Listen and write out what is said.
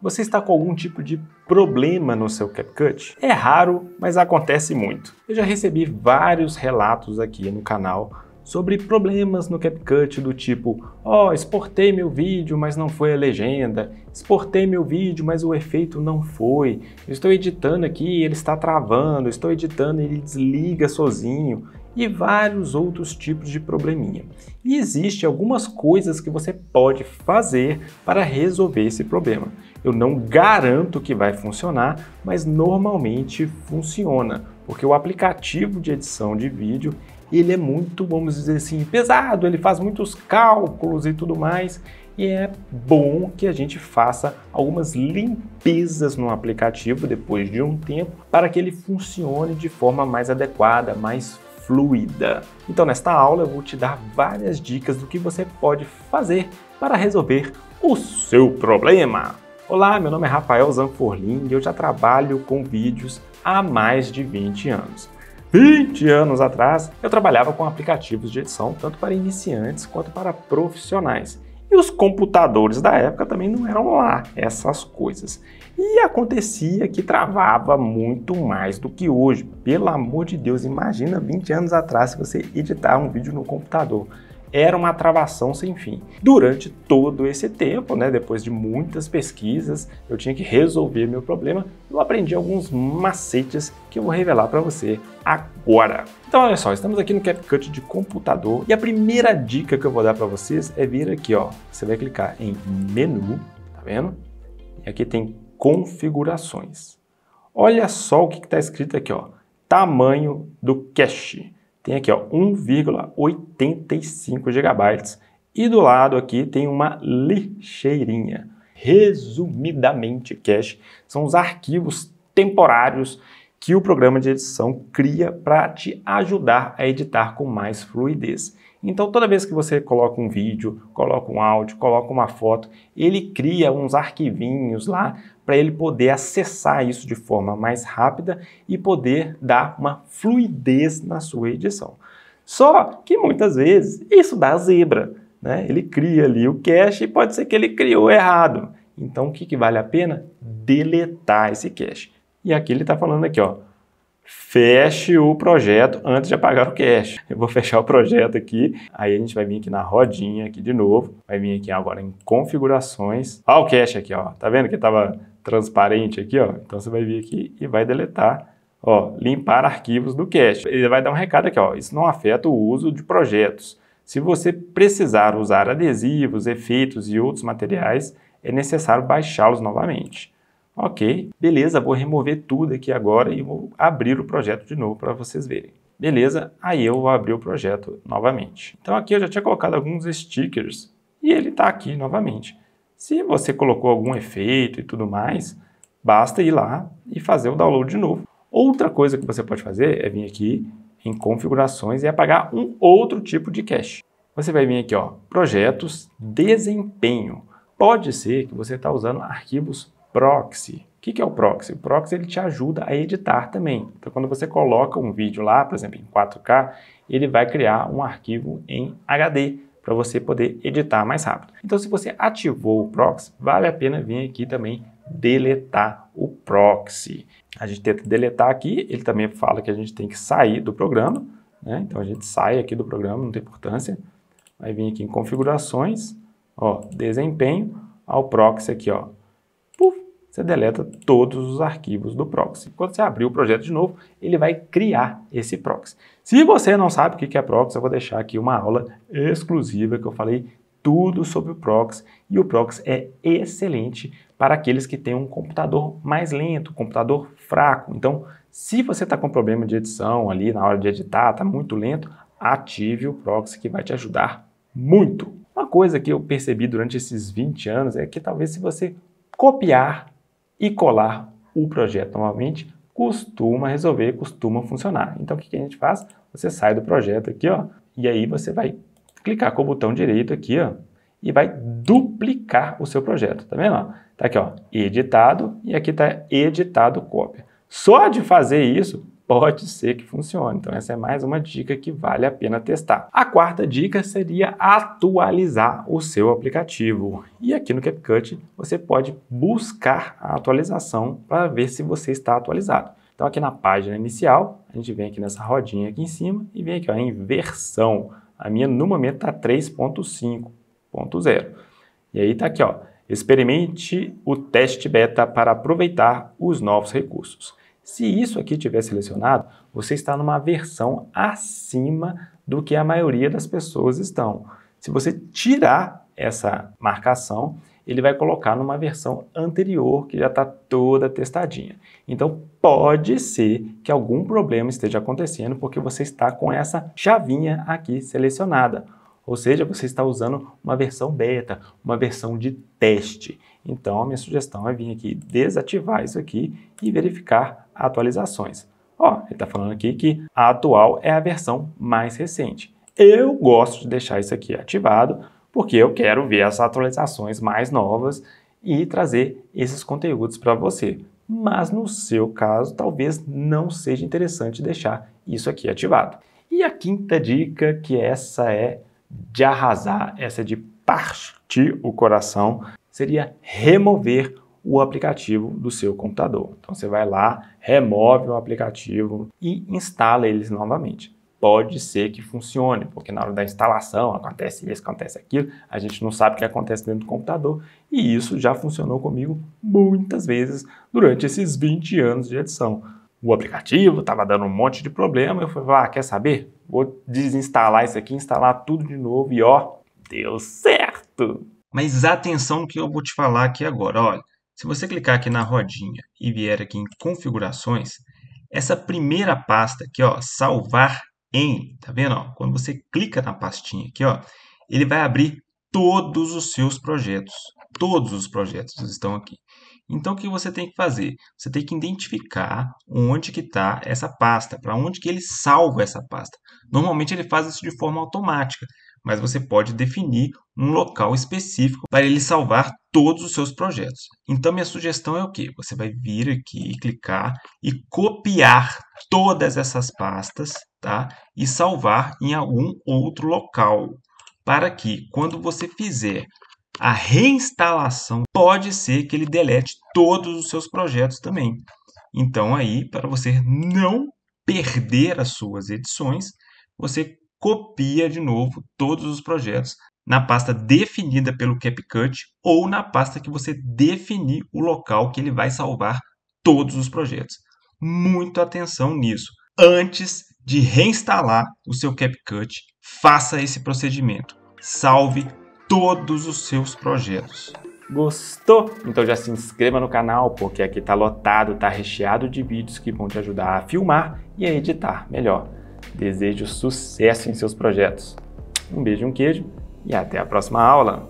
Você está com algum tipo de problema no seu CapCut? É raro, mas acontece muito. Eu já recebi vários relatos aqui no canal sobre problemas no CapCut do tipo ó, oh, exportei meu vídeo, mas não foi a legenda, exportei meu vídeo, mas o efeito não foi, estou editando aqui ele está travando, estou editando ele desliga sozinho, e vários outros tipos de probleminha. E existe algumas coisas que você pode fazer para resolver esse problema. Eu não garanto que vai funcionar, mas normalmente funciona, porque o aplicativo de edição de vídeo ele é muito, vamos dizer assim, pesado, ele faz muitos cálculos e tudo mais, e é bom que a gente faça algumas limpezas no aplicativo depois de um tempo para que ele funcione de forma mais adequada, mais fluida. Então, nesta aula, eu vou te dar várias dicas do que você pode fazer para resolver o seu problema. Olá, meu nome é Rafael Zanforlin e eu já trabalho com vídeos há mais de 20 anos. 20 anos atrás, eu trabalhava com aplicativos de edição tanto para iniciantes quanto para profissionais. E os computadores da época também não eram lá essas coisas. E acontecia que travava muito mais do que hoje. Pelo amor de Deus, imagina 20 anos atrás se você editar um vídeo no computador era uma travação sem fim. Durante todo esse tempo, né, depois de muitas pesquisas, eu tinha que resolver meu problema. Eu aprendi alguns macetes que eu vou revelar para você agora. Então, olha só, estamos aqui no CapCut de computador e a primeira dica que eu vou dar para vocês é vir aqui, ó. Você vai clicar em menu, tá vendo? E aqui tem configurações. Olha só o que está escrito aqui, ó. Tamanho do cache tem aqui 1,85 GB e do lado aqui tem uma lixeirinha. Resumidamente, cache são os arquivos temporários que o programa de edição cria para te ajudar a editar com mais fluidez. Então, toda vez que você coloca um vídeo, coloca um áudio, coloca uma foto, ele cria uns arquivinhos lá para ele poder acessar isso de forma mais rápida e poder dar uma fluidez na sua edição. Só que muitas vezes isso dá zebra, né? Ele cria ali o cache e pode ser que ele criou errado. Então o que, que vale a pena? Deletar esse cache. E aqui ele está falando aqui, ó, feche o projeto antes de apagar o cache. Eu vou fechar o projeto aqui, aí a gente vai vir aqui na rodinha aqui de novo, vai vir aqui agora em configurações. Olha o cache aqui, ó. Tá vendo que estava transparente aqui, ó. Então você vai vir aqui e vai deletar, ó, limpar arquivos do cache. Ele vai dar um recado aqui, ó, isso não afeta o uso de projetos. Se você precisar usar adesivos, efeitos e outros materiais, é necessário baixá-los novamente. Ok, beleza, vou remover tudo aqui agora e vou abrir o projeto de novo para vocês verem. Beleza, aí eu vou abrir o projeto novamente. Então aqui eu já tinha colocado alguns stickers e ele está aqui novamente. Se você colocou algum efeito e tudo mais, basta ir lá e fazer o download de novo. Outra coisa que você pode fazer é vir aqui em configurações e apagar um outro tipo de cache. Você vai vir aqui, ó, projetos, desempenho. Pode ser que você está usando arquivos proxy. O que, que é o proxy? O proxy ele te ajuda a editar também. Então, quando você coloca um vídeo lá, por exemplo, em 4K, ele vai criar um arquivo em HD para você poder editar mais rápido. Então, se você ativou o proxy, vale a pena vir aqui também deletar o proxy. A gente tenta deletar aqui, ele também fala que a gente tem que sair do programa, né? então a gente sai aqui do programa, não tem importância. Vai vir aqui em configurações, ó, desempenho, ao proxy aqui, ó, você deleta todos os arquivos do proxy. Quando você abrir o projeto de novo, ele vai criar esse proxy. Se você não sabe o que é proxy, eu vou deixar aqui uma aula exclusiva que eu falei tudo sobre o proxy e o proxy é excelente para aqueles que têm um computador mais lento, um computador fraco. Então, se você está com problema de edição ali na hora de editar, está muito lento, ative o proxy que vai te ajudar muito. Uma coisa que eu percebi durante esses 20 anos é que talvez se você copiar e colar o projeto novamente costuma resolver, costuma funcionar. Então o que a gente faz? Você sai do projeto aqui, ó, e aí você vai clicar com o botão direito aqui, ó, e vai duplicar o seu projeto, tá vendo? Tá aqui, ó, editado e aqui tá editado cópia. Só de fazer isso pode ser que funcione. Então, essa é mais uma dica que vale a pena testar. A quarta dica seria atualizar o seu aplicativo. E aqui no CapCut, você pode buscar a atualização para ver se você está atualizado. Então, aqui na página inicial, a gente vem aqui nessa rodinha aqui em cima e vem aqui, ó, em versão. A minha, no momento, está 3.5.0. E aí está aqui, ó, experimente o teste beta para aproveitar os novos recursos. Se isso aqui tiver selecionado, você está numa versão acima do que a maioria das pessoas estão. Se você tirar essa marcação, ele vai colocar numa versão anterior que já está toda testadinha. Então pode ser que algum problema esteja acontecendo porque você está com essa chavinha aqui selecionada. Ou seja, você está usando uma versão beta, uma versão de teste. Então a minha sugestão é vir aqui desativar isso aqui e verificar atualizações. Ó, ele está falando aqui que a atual é a versão mais recente. Eu gosto de deixar isso aqui ativado, porque eu quero ver as atualizações mais novas e trazer esses conteúdos para você. Mas no seu caso, talvez não seja interessante deixar isso aqui ativado. E a quinta dica, que essa é de arrasar, essa é de partir o coração, seria remover o aplicativo do seu computador. Então você vai lá, remove o aplicativo e instala eles novamente. Pode ser que funcione, porque na hora da instalação acontece isso, acontece aquilo, a gente não sabe o que acontece dentro do computador e isso já funcionou comigo muitas vezes durante esses 20 anos de edição. O aplicativo estava dando um monte de problema, eu falei, ah, quer saber? Vou desinstalar isso aqui, instalar tudo de novo e ó, deu certo! Mas atenção que eu vou te falar aqui agora, olha. Se você clicar aqui na rodinha e vier aqui em configurações, essa primeira pasta aqui, ó, salvar em, tá vendo? Ó? Quando você clica na pastinha aqui, ó, ele vai abrir todos os seus projetos. Todos os projetos estão aqui. Então, o que você tem que fazer? Você tem que identificar onde que está essa pasta, para onde que ele salva essa pasta. Normalmente, ele faz isso de forma automática mas você pode definir um local específico para ele salvar todos os seus projetos. Então, minha sugestão é o que? Você vai vir aqui e clicar e copiar todas essas pastas tá? e salvar em algum outro local, para que quando você fizer a reinstalação, pode ser que ele delete todos os seus projetos também. Então, aí, para você não perder as suas edições, você copia de novo todos os projetos na pasta definida pelo CapCut ou na pasta que você definir o local que ele vai salvar todos os projetos. Muita atenção nisso. Antes de reinstalar o seu CapCut, faça esse procedimento. Salve todos os seus projetos. Gostou? Então já se inscreva no canal, porque aqui está lotado, está recheado de vídeos que vão te ajudar a filmar e a editar melhor. Desejo sucesso em seus projetos. Um beijo, um queijo e até a próxima aula!